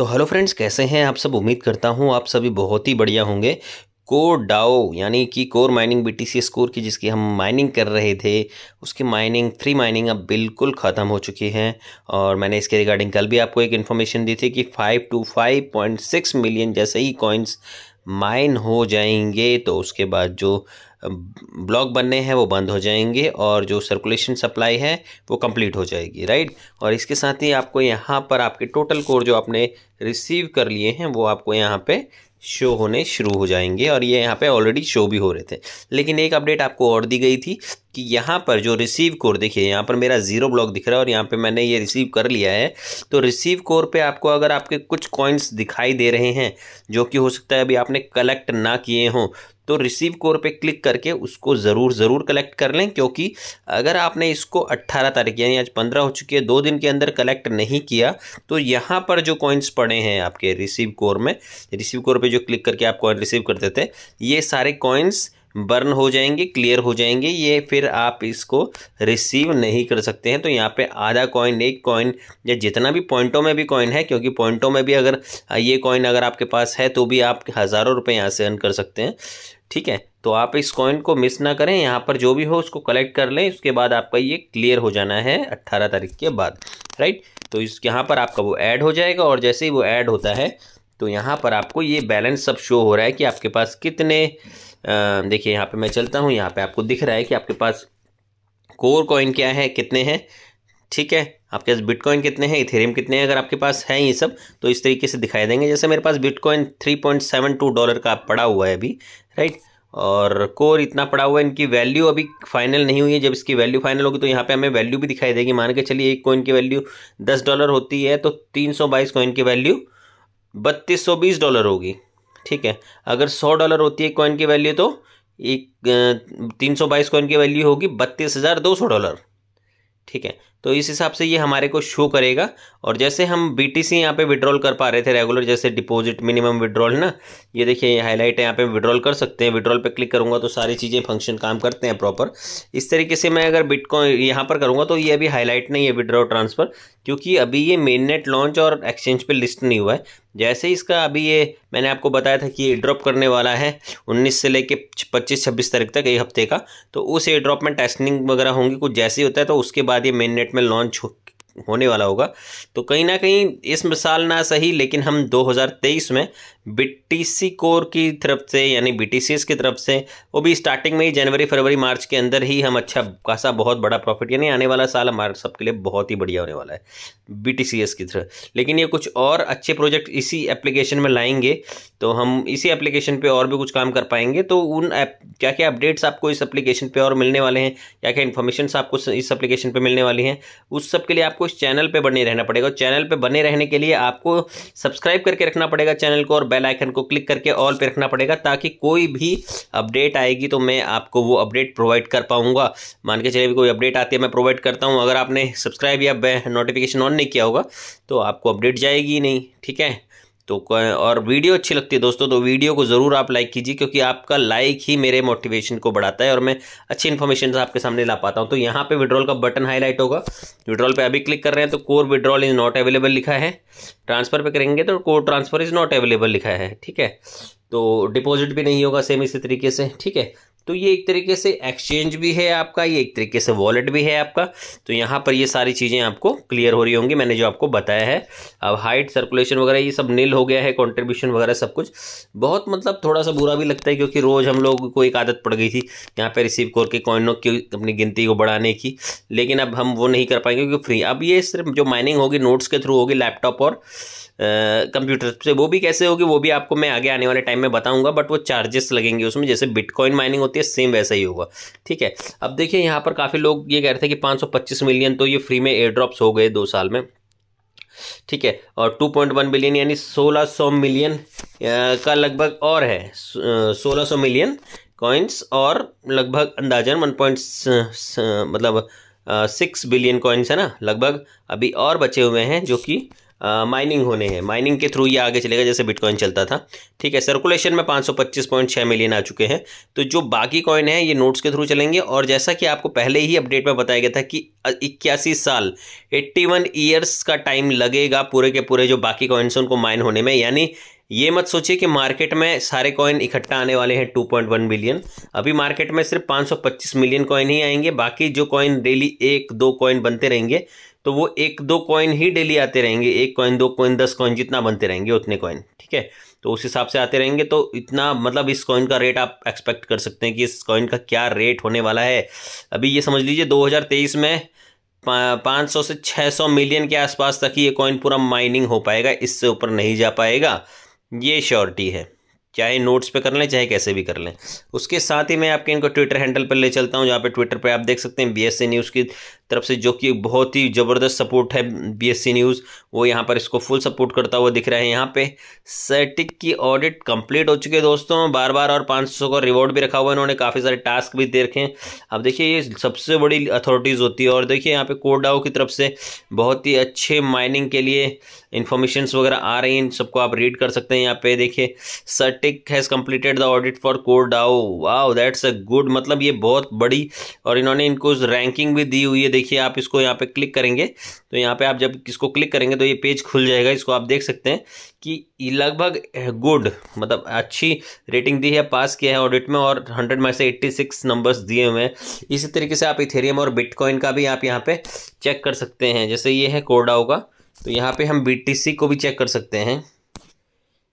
तो hello friends कैसे हैं आप सब उम्मीद करता हूं आप सभी बहुत ही बढ़िया होंगे कोर डाओ यानी कि core mining B T C score की जिसकी हम माइनिंग कर रहे थे उसकी माइनिंग थ्री माइनिंग अब बिल्कुल ख़त्म हो चुकी है और मैंने इसके रिगार्डिंग कल भी आपको एक इन्फॉर्मेशन दी थी कि five two five point six million जैसे ही कॉइन्स माइन हो जाएंगे तो उसके बाद जो ब्लॉक बनने हैं वो बंद हो जाएंगे और जो सर्कुलेशन सप्लाई है वो कंप्लीट हो जाएगी राइट और इसके साथ ही आपको यहाँ पर आपके टोटल कोर जो आपने रिसीव कर लिए हैं वो आपको यहाँ पे शो होने शुरू हो जाएंगे और ये यहाँ पे ऑलरेडी शो भी हो रहे थे लेकिन एक अपडेट आपको और दी गई थी कि यहाँ पर जो रिसीव कोर देखिए यहाँ पर मेरा ज़ीरो ब्लॉक दिख रहा है और यहाँ पे मैंने ये रिसीव कर लिया है तो रिसीव कोर पे आपको अगर आपके कुछ कॉइन्स दिखाई दे रहे हैं जो कि हो सकता है अभी आपने कलेक्ट ना किए हों तो रिसीव कोर पे क्लिक करके उसको ज़रूर ज़रूर कलेक्ट कर लें क्योंकि अगर आपने इसको 18 तारीख यानी आज 15 हो चुकी है दो दिन के अंदर कलेक्ट नहीं किया तो यहाँ पर जो कॉइन्स पड़े हैं आपके रिसीव कोर में रिसीव कोर पर जो क्लिक करके आप कॉइन रिसीव करते थे ये सारे कॉइन्स बर्न हो जाएंगे क्लियर हो जाएंगे ये फिर आप इसको रिसीव नहीं कर सकते हैं तो यहाँ पे आधा कॉइन एक कॉइन या जितना भी पॉइंटों में भी कॉइन है क्योंकि पॉइंटों में भी अगर ये कॉइन अगर आपके पास है तो भी आप हज़ारों रुपये यहाँ से अर्न कर सकते हैं ठीक है तो आप इस कॉइन को मिस ना करें यहाँ पर जो भी हो उसको कलेक्ट कर लें उसके बाद आपका ये क्लियर हो जाना है अट्ठारह तारीख के बाद राइट तो इस यहाँ पर आपका वो ऐड हो जाएगा और जैसे ही वो ऐड होता है तो यहाँ पर आपको ये बैलेंस सब शो हो रहा है कि आपके पास कितने देखिए यहाँ पे मैं चलता हूँ यहाँ पे आपको दिख रहा है कि आपके पास कोर कॉइन क्या है कितने हैं ठीक है आपके पास बिटकॉइन कितने हैं इथेरियम कितने हैं अगर आपके पास हैं ये सब तो इस तरीके से दिखाई देंगे जैसे मेरे पास bitcoin three point seven two dollar का पड़ा हुआ है अभी राइट और कोर इतना पड़ा हुआ है इनकी वैल्यू अभी फाइनल नहीं हुई है जब इसकी वैल्यू फाइनल होगी तो यहाँ पे हमें वैल्यू भी दिखाई देगी मान के चलिए एक कोइन की वैल्यू दस डॉलर होती है तो तीन सौ बाईस कॉइन की वैल्यू बत्तीस सौ बीस डॉलर होगी ठीक है अगर सौ डॉलर होती है कॉइन की वैल्यू तो एक तीन सौ बाईस कॉइन की वैल्यू होगी बत्तीस हज़ार दो सौ डॉलर ठीक है तो इस हिसाब से ये हमारे को शो करेगा और जैसे हम बी टी सी यहाँ पर विड्रॉल कर पा रहे थे रेगुलर जैसे डिपॉजिट मिनिमम विड्रॉल ना ये देखिए ये हाईलाइट है यहाँ पे विड्रॉल कर सकते हैं विड्रॉल पे क्लिक करूँगा तो सारी चीज़ें फंक्शन काम करते हैं प्रॉपर इस तरीके से मैं अगर बिटकॉइन यहाँ पर करूँगा तो ये अभी हाईलाइट नहीं है विड्रॉल ट्रांसफ़र क्योंकि अभी ये मेन नेट लॉन्च और एक्सचेंज पर लिस्ट नहीं हुआ है जैसे इसका अभी ये मैंने आपको बताया था कि ये ड्रॉप करने वाला है उन्नीस से लेके पच्चीस छब्बीस तारीख तक एक हफ्ते का तो उस ए ड्रॉप में टेस्टिंग वगैरह होंगी कुछ जैसे ही होता है तो उसके बाद ये मेन नेट मार्केट में लॉन्च हो होने वाला होगा तो कहीं ना कहीं इस साल ना सही लेकिन हम 2023 में बीटीसी कोर की तरफ से यानी बीटीसीएस की तरफ से वो भी स्टार्टिंग में ही जनवरी फरवरी मार्च के अंदर ही हम अच्छा खासा बहुत बड़ा प्रॉफिट यानी आने वाला साल हमारे सबके लिए बहुत ही बढ़िया होने वाला है बी के थ्रू लेकिन ये कुछ और अच्छे प्रोजेक्ट इसी एप्लीकेशन में लाएंगे तो हम इसी एप्लीकेशन पे और भी कुछ काम कर पाएंगे तो उन ऐप क्या क्या अपडेट्स आपको इस एप्लीकेशन पे और मिलने वाले हैं क्या क्या इन्फॉर्मेशन आपको इस एप्लीकेशन पे मिलने वाली हैं उस सब के लिए आपको इस चैनल पर बने रहना पड़ेगा चैनल पर बने रहने के लिए आपको सब्सक्राइब करके रखना पड़ेगा चैनल को और बेल आइकन को क्लिक करके ऑल पर रखना पड़ेगा ताकि कोई भी अपडेट आएगी तो मैं आपको वो अपडेट प्रोवाइड कर पाऊँगा मान के चलिए कोई अपडेट आती है मैं प्रोवाइड करता हूँ अगर आपने सब्सक्राइब या नोटिफिकेशन ऑन नहीं किया होगा तो आपको अपडेट जाएगी नहीं ठीक है तो और वीडियो अच्छी लगती है दोस्तों तो वीडियो को ज़रूर आप लाइक कीजिए क्योंकि आपका लाइक ही मेरे मोटिवेशन को बढ़ाता है और मैं अच्छी इन्फॉर्मेशन आपके सामने ला पाता हूँ तो यहाँ पे विड्रॉल का बटन हाईलाइट होगा विड्रॉल पे अभी क्लिक कर रहे हैं तो core withdrawal is not available लिखा है ट्रांसफ़र पर करेंगे तो core transfer is not available लिखा है ठीक है तो डिपॉजिट भी नहीं होगा सेम इसी तरीके से ठीक है तो ये एक तरीके से एक्सचेंज भी है आपका ये एक तरीके से वॉलेट भी है आपका तो यहाँ पर ये सारी चीज़ें आपको क्लियर हो रही होंगी मैंने जो आपको बताया है अब हाइट सर्कुलेशन वगैरह ये सब नील हो गया है कॉन्ट्रीब्यूशन वगैरह सब कुछ बहुत मतलब थोड़ा सा बुरा भी लगता है क्योंकि रोज़ हम लोग को एक आदत पड़ गई थी यहाँ पर रिसीव करके कॉइनों की अपनी गिनती को बढ़ाने की लेकिन अब हम वो नहीं कर पाएंगे क्योंकि फ्री अब ये सिर्फ जो माइनिंग होगी नोट्स के थ्रू होगी लैपटॉप और कंप्यूटर से वो भी कैसे होगी वो भी आपको मैं आगे आने वाले टाइम में बताऊंगा बट वो चार्जेस लगेंगे उसमें जैसे बिटकॉइन माइनिंग होती है होती है सेम वैसा ही होगा ठीक है अब देखिए यहाँ पर काफ़ी लोग ये कह रहे थे कि 525 मिलियन तो ये फ्री में एयर ड्रॉप्स हो गए दो साल में ठीक है और 2.1 बिलियन यानी 1600 मिलियन का लगभग और है 1600 मिलियन कॉइन्स और लगभग अंदाजन 1. मतलब सिक्स बिलियन कॉइन्स है ना लगभग अभी और बचे हुए हैं जो कि माइनिंग होने हैं माइनिंग के थ्रू ये आगे चलेगा जैसे बिटकॉइन चलता था ठीक है सर्कुलेशन में 525.6 मिलियन आ चुके हैं तो जो बाकी कॉइन है ये नोट्स के थ्रू चलेंगे और जैसा कि आपको पहले ही अपडेट में बताया गया था कि इक्यासी साल 81 वन ईयर्स का टाइम लगेगा पूरे के पूरे जो बाकी कॉइन्स हैं उनको माइन होने में यानी ये मत सोचिए कि मार्केट में सारे कॉइन इकट्ठा आने वाले हैं 2.1 बिलियन अभी मार्केट में सिर्फ 525 मिलियन कॉइन ही आएंगे बाकी जो कॉइन डेली एक दो कॉइन बनते रहेंगे तो वो एक दो कॉइन ही डेली आते रहेंगे एक कॉइन दो कॉइन दस कॉइन जितना बनते रहेंगे उतने कॉइन ठीक है तो उस हिसाब से आते रहेंगे तो इतना मतलब इस कॉइन का रेट आप एक्सपेक्ट कर सकते हैं कि इस कॉइन का क्या रेट होने वाला है अभी ये समझ लीजिए 2023 में पाँच सौ से 600 मिलियन के आसपास तक ही ये कॉइन पूरा माइनिंग हो पाएगा इससे ऊपर नहीं जा पाएगा ये श्योरिटी है चाहे नोट्स पे कर लें चाहे कैसे भी कर लें उसके साथ ही मैं आपके इनको ट्विटर हैंडल पर ले चलता हूँ जहाँ पे ट्विटर पे आप देख सकते हैं बीएससी न्यूज़ की तरफ से जो कि बहुत ही ज़बरदस्त सपोर्ट है बीएससी न्यूज़ वो यहाँ पर इसको फुल सपोर्ट करता हुआ दिख रहा है यहाँ पे सेटिक की ऑडिट कंप्लीट हो चुके है दोस्तों बार बार और 500 का रिवॉर्ड भी रखा हुआ है इन्होंने काफ़ी सारे टास्क भी दे रखे हैं अब देखिए ये सबसे बड़ी अथॉरिटीज़ होती है और देखिए यहाँ पे कोडाओ की तरफ से बहुत ही अच्छे माइनिंग के लिए इन्फॉर्मेशन वगैरह आ रही हैं सबको आप रीड कर सकते हैं यहाँ पे देखिए CertiK has completed the audit for Core DAO wow that's a good मतलब ये बहुत बड़ी और इन्होंने इनको रैंकिंग भी दी हुई है देखिए आप इसको यहाँ पे क्लिक करेंगे तो यहाँ पे आप जब इसको क्लिक करेंगे तो ये पेज खुल जाएगा इसको आप देख सकते हैं कि लगभग गुड मतलब अच्छी रेटिंग दी है पास किया है ऑडिट में और हंड्रेड में से एट्टी सिक्स नंबर्स दिए हुए हैं इसी तरीके से आप इथेरियम और बिटकॉइन का भी आप यहाँ पर चेक कर सकते हैं जैसे ये है कोडाओ का तो यहाँ पे हम बी को भी चेक कर सकते हैं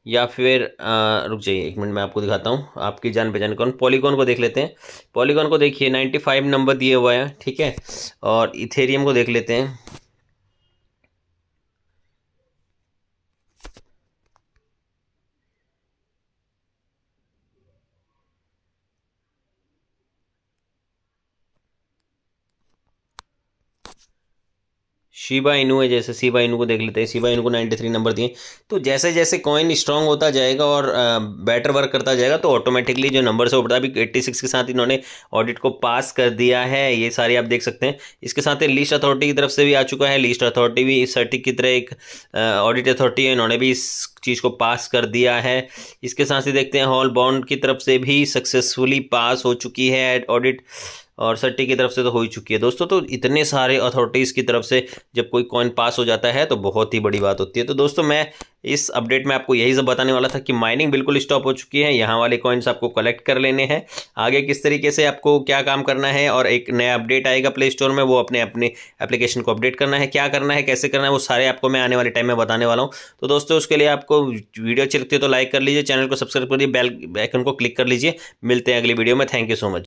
या फिर आ, रुक जाइए एक मिनट मैं आपको दिखाता हूँ आपकी जान पहचान कौन पॉलीकॉन को देख लेते हैं पॉलीकॉन को देखिए 95 नंबर दिए हुआ है ठीक है और इथेरियम को देख लेते हैं शिबा इनू है जैसे शिबा इनू को देख लेते हैं शिबा इनू को 93 नंबर दिए तो जैसे जैसे कॉइन स्ट्रांग होता जाएगा और बेटर वर्क करता जाएगा तो ऑटोमेटिकली जो नंबर से ऊपर अभी 86 के साथ इन्होंने ऑडिट को पास कर दिया है ये सारी आप देख सकते हैं इसके साथ ही लिस्ट अथॉरिटी की तरफ से भी आ चुका है लिस्ट अथॉरिटी भी सर्टिक की तरह एक ऑडिट अथॉरिटी है इन्होंने भी इस चीज़ को पास कर दिया है इसके साथ ही देखते हैं हॉल बॉन्ड की तरफ से भी सक्सेसफुली पास हो चुकी है ऑडिट और सट्टी की तरफ से तो हो ही चुकी है दोस्तों तो इतने सारे अथॉरिटीज़ की तरफ से जब कोई कॉइन पास हो जाता है तो बहुत ही बड़ी बात होती है तो दोस्तों मैं इस अपडेट में आपको यही सब बताने वाला था कि माइनिंग बिल्कुल स्टॉप हो चुकी है यहाँ वाले कॉइन्स आपको कलेक्ट कर लेने हैं आगे किस तरीके से आपको क्या काम करना है और एक नया अपडेट आएगा प्ले स्टोर में वो अपने अपने एप्लीकेशन को अपडेट करना है क्या करना है कैसे करना है वो सारे आपको मैं आने वाले टाइम में बताने वाला हूँ तो दोस्तों उसके लिए आपको वीडियो अच्छी लगती है तो लाइक कर लीजिए चैनल को सब्सक्राइब करिए बेल आइकन को क्लिक कर लीजिए मिलते हैं अगली वीडियो में थैंक यू सो मच